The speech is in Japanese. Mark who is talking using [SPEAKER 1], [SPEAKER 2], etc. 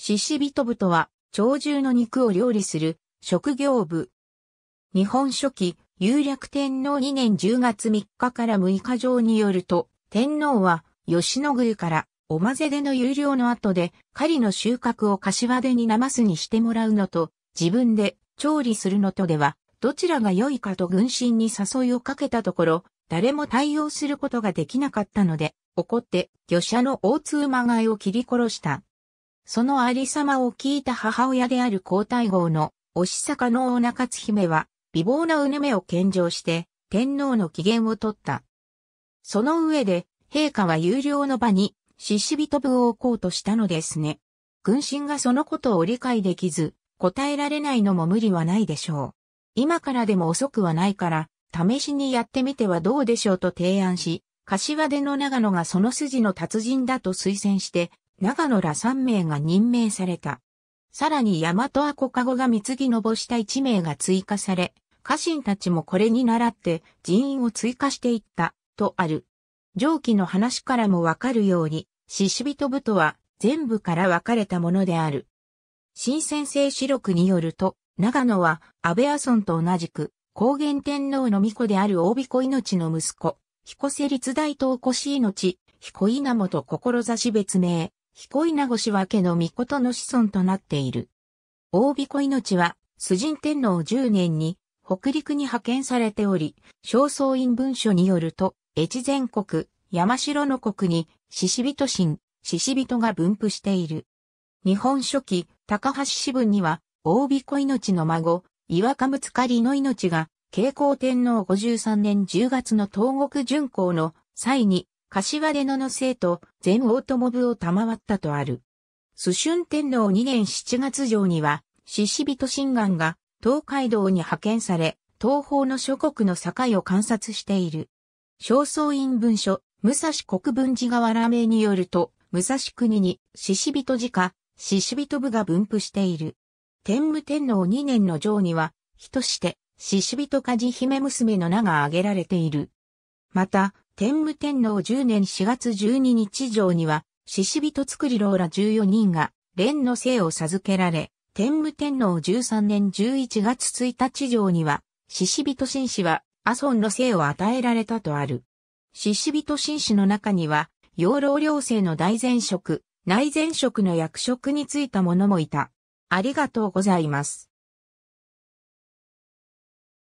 [SPEAKER 1] 獅子人部とは、鳥獣の肉を料理する、職業部。日本初期、有略天皇2年10月3日から6日上によると、天皇は、吉野宮から、おまぜでの有料の後で、狩りの収穫を柏でに生すにしてもらうのと、自分で調理するのとでは、どちらが良いかと軍神に誘いをかけたところ、誰も対応することができなかったので、怒って、魚者の大通まがいを切り殺した。そのありさまを聞いた母親である皇太后の、おしさかの女勝姫は、美貌なうぬめを献上して、天皇の機嫌を取った。その上で、陛下は有料の場に、獅子人部を置こうとしたのですね。軍神がそのことを理解できず、答えられないのも無理はないでしょう。今からでも遅くはないから、試しにやってみてはどうでしょうと提案し、柏での長野がその筋の達人だと推薦して、長野ら3名が任命された。さらに大和赤籠が貢ぎのぼした1名が追加され、家臣たちもこれに倣って人員を追加していった、とある。上記の話からもわかるように、獅子人部とは全部から分かれたものである。新先生史録によると、長野は安倍阿孫と同じく、高原天皇の巫女である大子命の息子、彦瀬立大東越命、彦稲本志別名、彦稲越は家の御事の子孫となっている。大彦命は、崇神天皇10年に、北陸に派遣されており、正僧院文書によると、越前国、山城の国に、獅子人神、獅子人が分布している。日本書紀、高橋支文には、大彦命の孫、岩むつかりの命が、慶光天皇53年10月の東国巡行の際に、柏出野の生と全大友部を賜ったとある。蘇春天皇2年7月上には、獅子人神願が東海道に派遣され、東方の諸国の境を観察している。正倉院文書、武蔵国分寺川原名によると、武蔵国に獅子人寺下、獅子人部が分布している。天武天皇2年の上には、人して、獅子人家事姫娘の名が挙げられている。また、天武天皇10年4月12日上には、獅子人作り老ら14人が、蓮の生を授けられ、天武天皇13年11月1日上には、獅子人紳士は、阿孫の生を与えられたとある。獅子人紳士の中には、養老寮生の大前職、内前職の役職についた者もいた。ありがとうございます。